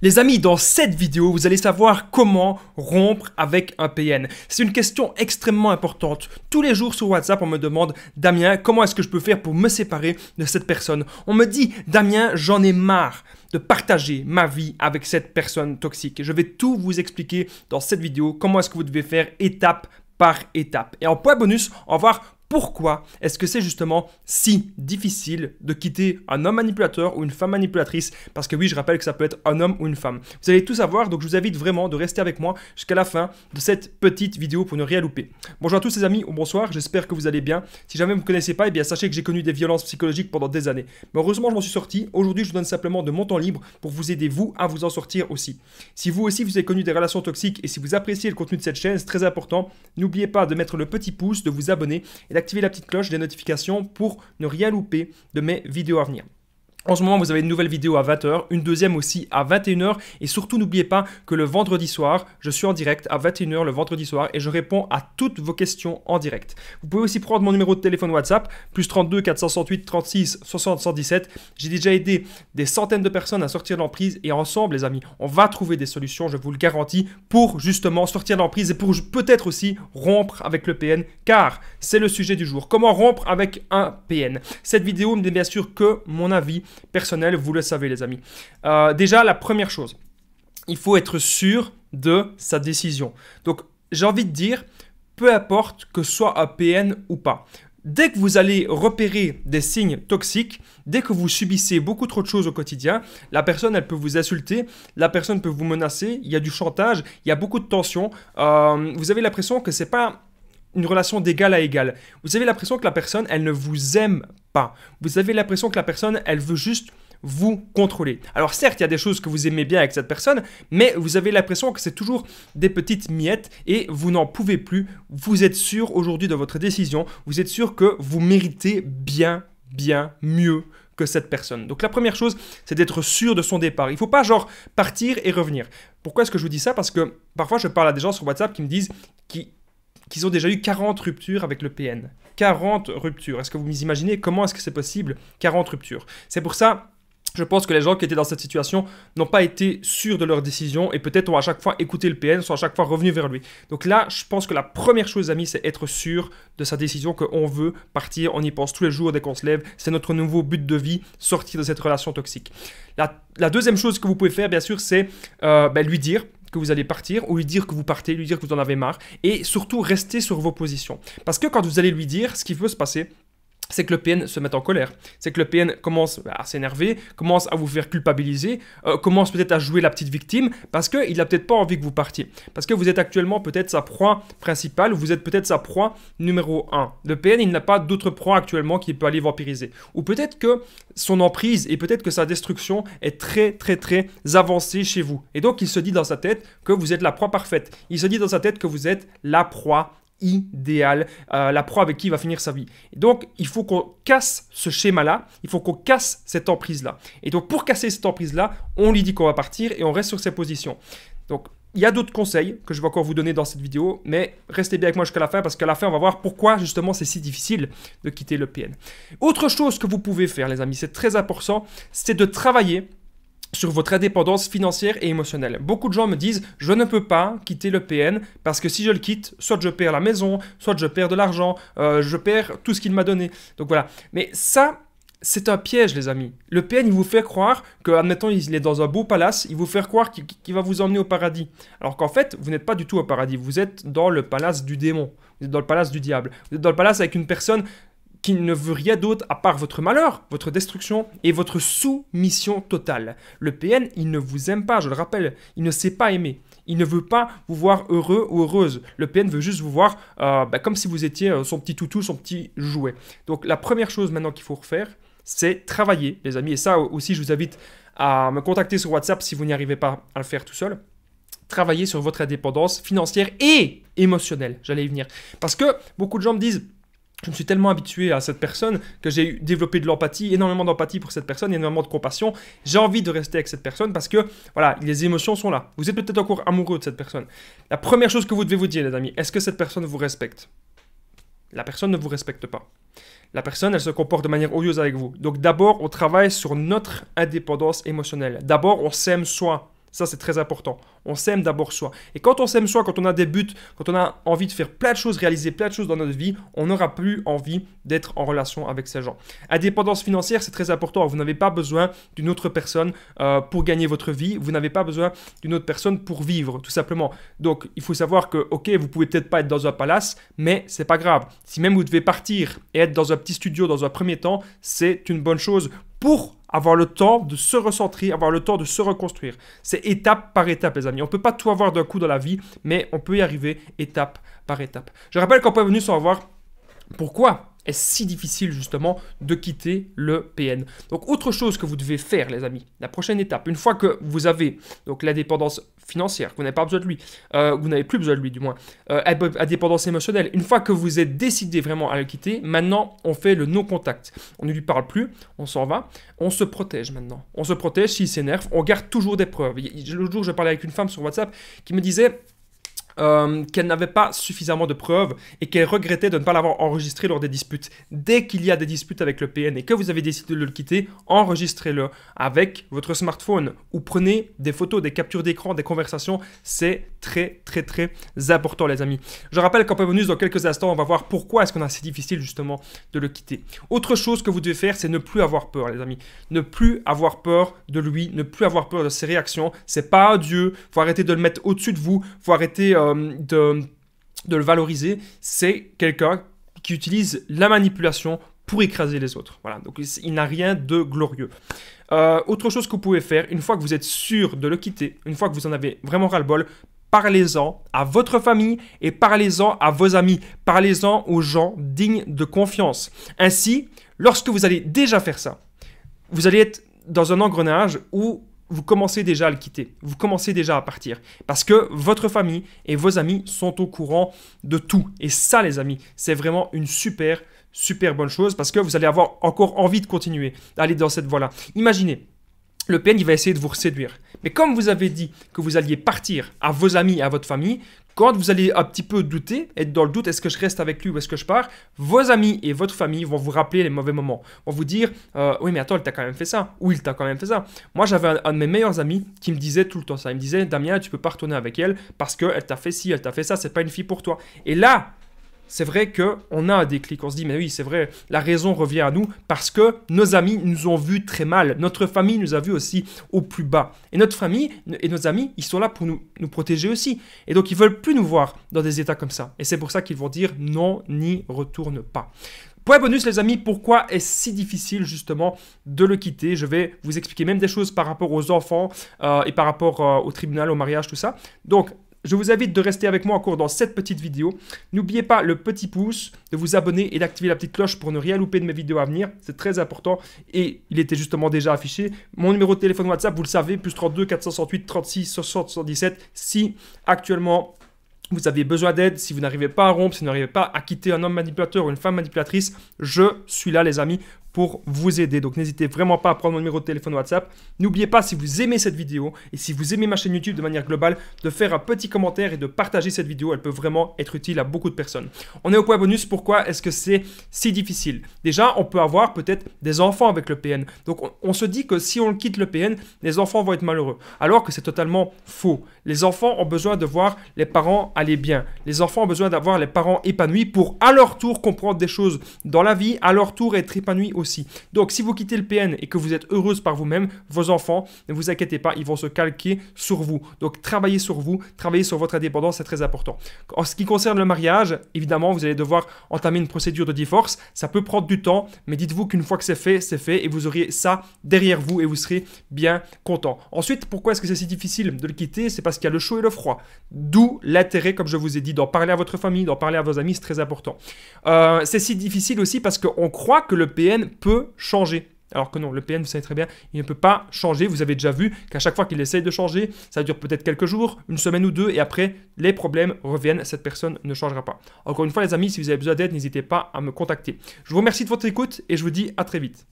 Les amis, dans cette vidéo, vous allez savoir comment rompre avec un PN. C'est une question extrêmement importante. Tous les jours sur WhatsApp, on me demande Damien, comment est-ce que je peux faire pour me séparer de cette personne On me dit Damien, j'en ai marre de partager ma vie avec cette personne toxique. Je vais tout vous expliquer dans cette vidéo comment est-ce que vous devez faire étape par étape. Et en point bonus, au revoir pourquoi est-ce que c'est justement si difficile de quitter un homme manipulateur ou une femme manipulatrice Parce que oui, je rappelle que ça peut être un homme ou une femme. Vous allez tout savoir, donc je vous invite vraiment de rester avec moi jusqu'à la fin de cette petite vidéo pour ne rien louper. Bonjour à tous les amis, ou bonsoir, j'espère que vous allez bien. Si jamais vous ne me connaissez pas, eh bien sachez que j'ai connu des violences psychologiques pendant des années. Mais heureusement, je m'en suis sorti. Aujourd'hui, je vous donne simplement de mon temps libre pour vous aider, vous, à vous en sortir aussi. Si vous aussi, vous avez connu des relations toxiques et si vous appréciez le contenu de cette chaîne, c'est très important, n'oubliez pas de mettre le petit pouce, de vous abonner et activez la petite cloche des notifications pour ne rien louper de mes vidéos à venir. En ce moment, vous avez une nouvelle vidéo à 20h, une deuxième aussi à 21h. Et surtout, n'oubliez pas que le vendredi soir, je suis en direct à 21h le vendredi soir et je réponds à toutes vos questions en direct. Vous pouvez aussi prendre mon numéro de téléphone WhatsApp, plus 32 468 36 60 117. J'ai déjà aidé des centaines de personnes à sortir de l'emprise et ensemble, les amis, on va trouver des solutions, je vous le garantis, pour justement sortir de l'emprise et pour peut-être aussi rompre avec le PN, car c'est le sujet du jour. Comment rompre avec un PN Cette vidéo n'est bien sûr que mon avis personnel, vous le savez les amis. Euh, déjà, la première chose, il faut être sûr de sa décision. Donc, j'ai envie de dire, peu importe que ce soit un PN ou pas, Dès que vous allez repérer des signes toxiques, dès que vous subissez beaucoup trop de choses au quotidien, la personne, elle peut vous insulter, la personne peut vous menacer, il y a du chantage, il y a beaucoup de tension. Euh, vous avez l'impression que c'est pas une relation d'égal à égal. Vous avez l'impression que la personne, elle ne vous aime pas. Vous avez l'impression que la personne, elle veut juste vous contrôler. Alors certes, il y a des choses que vous aimez bien avec cette personne, mais vous avez l'impression que c'est toujours des petites miettes et vous n'en pouvez plus. Vous êtes sûr aujourd'hui de votre décision, vous êtes sûr que vous méritez bien, bien mieux que cette personne. Donc la première chose, c'est d'être sûr de son départ. Il ne faut pas genre partir et revenir. Pourquoi est-ce que je vous dis ça Parce que parfois je parle à des gens sur WhatsApp qui me disent qui qu'ils ont déjà eu 40 ruptures avec le PN. 40 ruptures. Est-ce que vous imaginez comment est-ce que c'est possible 40 ruptures. C'est pour ça je pense que les gens qui étaient dans cette situation n'ont pas été sûrs de leur décision et peut-être ont à chaque fois écouté le PN, sont à chaque fois revenus vers lui. Donc là, je pense que la première chose, amis, c'est être sûr de sa décision qu'on veut partir, on y pense tous les jours dès qu'on se lève, c'est notre nouveau but de vie, sortir de cette relation toxique. La, deuxième chose que vous pouvez faire, bien sûr, c'est euh, ben, lui dire, que vous allez partir, ou lui dire que vous partez, lui dire que vous en avez marre, et surtout rester sur vos positions. Parce que quand vous allez lui dire, ce qui peut se passer, c'est que le PN se met en colère, c'est que le PN commence à s'énerver, commence à vous faire culpabiliser, euh, commence peut-être à jouer la petite victime, parce qu'il n'a peut-être pas envie que vous partiez, parce que vous êtes actuellement peut-être sa proie principale, vous êtes peut-être sa proie numéro 1. Le PN, il n'a pas d'autre proie actuellement qui peut aller vampiriser. Ou peut-être que son emprise et peut-être que sa destruction est très très très avancée chez vous. Et donc il se dit dans sa tête que vous êtes la proie parfaite, il se dit dans sa tête que vous êtes la proie idéal, euh, la proie avec qui il va finir sa vie. donc, il faut qu'on casse ce schéma-là, il faut qu'on casse cette emprise-là. Et donc, pour casser cette emprise-là, on lui dit qu'on va partir et on reste sur ses positions. Donc, il y a d'autres conseils que je vais encore vous donner dans cette vidéo, mais restez bien avec moi jusqu'à la fin parce qu'à la fin, on va voir pourquoi justement c'est si difficile de quitter le PN. Autre chose que vous pouvez faire, les amis, c'est très important, c'est de travailler sur votre indépendance financière et émotionnelle. Beaucoup de gens me disent je ne peux pas quitter le PN parce que si je le quitte, soit je perds la maison, soit je perds de l'argent, euh, je perds tout ce qu'il m'a donné. Donc voilà. Mais ça, c'est un piège, les amis. Le PN, il vous fait croire que, admettons, il est dans un beau palace, il vous fait croire qu'il va vous emmener au paradis. Alors qu'en fait, vous n'êtes pas du tout au paradis, vous êtes dans le palace du démon, vous êtes dans le palace du diable, vous êtes dans le palace avec une personne qu'il ne veut rien d'autre à part votre malheur, votre destruction et votre soumission totale. Le PN, il ne vous aime pas, je le rappelle, il ne sait pas aimer. Il ne veut pas vous voir heureux ou heureuse. Le PN veut juste vous voir euh, bah, comme si vous étiez euh, son petit toutou, son petit jouet. Donc la première chose maintenant qu'il faut refaire, c'est travailler, les amis. Et ça aussi, je vous invite à me contacter sur WhatsApp si vous n'y arrivez pas à le faire tout seul. Travailler sur votre indépendance financière et émotionnelle. J'allais y venir. Parce que beaucoup de gens me disent je me suis tellement habitué à cette personne que j'ai développé de l'empathie, énormément d'empathie pour cette personne, énormément de compassion. J'ai envie de rester avec cette personne parce que, voilà, les émotions sont là. Vous êtes peut-être encore amoureux de cette personne. La première chose que vous devez vous dire, les amis, est-ce que cette personne vous respecte La personne ne vous respecte pas. La personne, elle se comporte de manière odieuse avec vous. Donc d'abord, on travaille sur notre indépendance émotionnelle. D'abord, on s'aime soi. Ça, c'est très important. On s'aime d'abord soi. Et quand on s'aime soi, quand on a des buts, quand on a envie de faire plein de choses, réaliser plein de choses dans notre vie, on n'aura plus envie d'être en relation avec ces gens. Indépendance financière, c'est très important. Vous n'avez pas besoin d'une autre personne euh, pour gagner votre vie. Vous n'avez pas besoin d'une autre personne pour vivre, tout simplement. Donc, il faut savoir que, ok, vous pouvez peut-être pas être dans un palace, mais c'est pas grave. Si même vous devez partir et être dans un petit studio dans un premier temps, c'est une bonne chose pour avoir le temps de se recentrer, avoir le temps de se reconstruire. C'est étape par étape, les amis. On ne peut pas tout avoir d'un coup dans la vie, mais on peut y arriver étape par étape. Je rappelle qu'on peut venu, sans pourquoi est si difficile justement de quitter le PN. Donc autre chose que vous devez faire les amis, la prochaine étape, une fois que vous avez donc la dépendance financière, vous n'avez pas besoin de lui, euh, vous n'avez plus besoin de lui du moins, euh, dépendance émotionnelle, une fois que vous êtes décidé vraiment à le quitter, maintenant on fait le non-contact. On ne lui parle plus, on s'en va, on se protège maintenant. On se protège s'il s'énerve, on garde toujours des preuves. Le jour je parlais avec une femme sur WhatsApp qui me disait... Euh, qu'elle n'avait pas suffisamment de preuves et qu'elle regrettait de ne pas l'avoir enregistré lors des disputes. Dès qu'il y a des disputes avec le PN et que vous avez décidé de le quitter, enregistrez-le avec votre smartphone ou prenez des photos, des captures d'écran, des conversations. C'est très très très important les amis. Je rappelle qu'en bonus, dans quelques instants, on va voir pourquoi est-ce qu'on a si difficile justement de le quitter. Autre chose que vous devez faire, c'est ne plus avoir peur les amis. Ne plus avoir peur de lui, ne plus avoir peur de ses réactions. C'est pas Dieu, faut arrêter de le mettre au-dessus de vous, faut arrêter... Euh, euh, de, le valoriser, c'est quelqu'un qui utilise la manipulation pour écraser les autres. Voilà, donc il n'a rien de glorieux. Euh, autre chose que vous pouvez faire, une fois que vous êtes sûr de le quitter, une fois que vous en avez vraiment ras-le-bol, parlez-en à votre famille et parlez-en à vos amis, parlez-en aux gens dignes de confiance. Ainsi, lorsque vous allez déjà faire ça, vous allez être dans un engrenage où vous commencez déjà à le quitter, vous commencez déjà à partir, parce que votre famille et vos amis sont au courant de tout. Et ça, les amis, c'est vraiment une super, super bonne chose, parce que vous allez avoir encore envie de continuer, d'aller dans cette voie-là. Imaginez, le PN, il va essayer de vous séduire. Mais comme vous avez dit que vous alliez partir à vos amis et à votre famille, quand vous allez un petit peu douter, être dans le doute, est-ce que je reste avec lui ou est-ce que je pars Vos amis et votre famille vont vous rappeler les mauvais moments. Vont vous dire, euh, oui mais attends, il t'a quand même fait ça. Ou il t'a quand même fait ça. Moi j'avais un, de mes meilleurs amis qui me disait tout le temps ça. Il me disait, Damien, tu peux pas retourner avec elle parce qu'elle t'a fait ci, elle t'a fait ça, c'est pas une fille pour toi. Et là, c'est vrai on a un déclic, on se dit, mais oui, c'est vrai, la raison revient à nous parce que nos amis nous ont vus très mal, notre famille nous a vus aussi au plus bas. Et notre famille et nos amis, ils sont là pour nous, nous protéger aussi. Et donc, ils veulent plus nous voir dans des états comme ça. Et c'est pour ça qu'ils vont dire, non, n'y retourne pas. Point bonus les amis, pourquoi est-ce si difficile justement de le quitter Je vais vous expliquer même des choses par rapport aux enfants euh, et par rapport euh, au tribunal, au mariage, tout ça. Donc je vous invite de rester avec moi encore dans cette petite vidéo. N'oubliez pas le petit pouce, de vous abonner et d'activer la petite cloche pour ne rien louper de mes vidéos à venir. C'est très important et il était justement déjà affiché. Mon numéro de téléphone WhatsApp, vous le savez, plus 32 468 36 60 77. Si actuellement vous avez besoin d'aide, si vous n'arrivez pas à rompre, si vous n'arrivez pas à quitter un homme manipulateur ou une femme manipulatrice, je suis là les amis pour vous aider. Donc n'hésitez vraiment pas à prendre mon numéro de téléphone WhatsApp. N'oubliez pas si vous aimez cette vidéo et si vous aimez ma chaîne YouTube de manière globale, de faire un petit commentaire et de partager cette vidéo. Elle peut vraiment être utile à beaucoup de personnes. On est au point bonus. Pourquoi est-ce que c'est si difficile Déjà, on peut avoir peut-être des enfants avec le PN. Donc on, se dit que si on quitte le PN, les enfants vont être malheureux. Alors que c'est totalement faux. Les enfants ont besoin de voir les parents aller bien. Les enfants ont besoin d'avoir les parents épanouis pour à leur tour comprendre des choses dans la vie, à leur tour être épanouis aussi. Donc si vous quittez le PN et que vous êtes heureuse par vous-même, vos enfants, ne vous inquiétez pas, ils vont se calquer sur vous. Donc travaillez sur vous, travaillez sur votre indépendance, c'est très important. En ce qui concerne le mariage, évidemment, vous allez devoir entamer une procédure de divorce. Ça peut prendre du temps, mais dites-vous qu'une fois que c'est fait, c'est fait et vous aurez ça derrière vous et vous serez bien content. Ensuite, pourquoi est-ce que c'est si difficile de le quitter C'est parce qu'il y a le chaud et le froid. D'où l'intérêt, comme je vous ai dit, d'en parler à votre famille, d'en parler à vos amis, c'est très important. Euh, c'est si difficile aussi parce qu'on croit que le PN peut changer. Alors que non, le PN, vous savez très bien, il ne peut pas changer. Vous avez déjà vu qu'à chaque fois qu'il essaye de changer, ça dure peut-être quelques jours, une semaine ou deux, et après, les problèmes reviennent. Cette personne ne changera pas. Encore une fois, les amis, si vous avez besoin d'aide, n'hésitez pas à me contacter. Je vous remercie de votre écoute et je vous dis à très vite.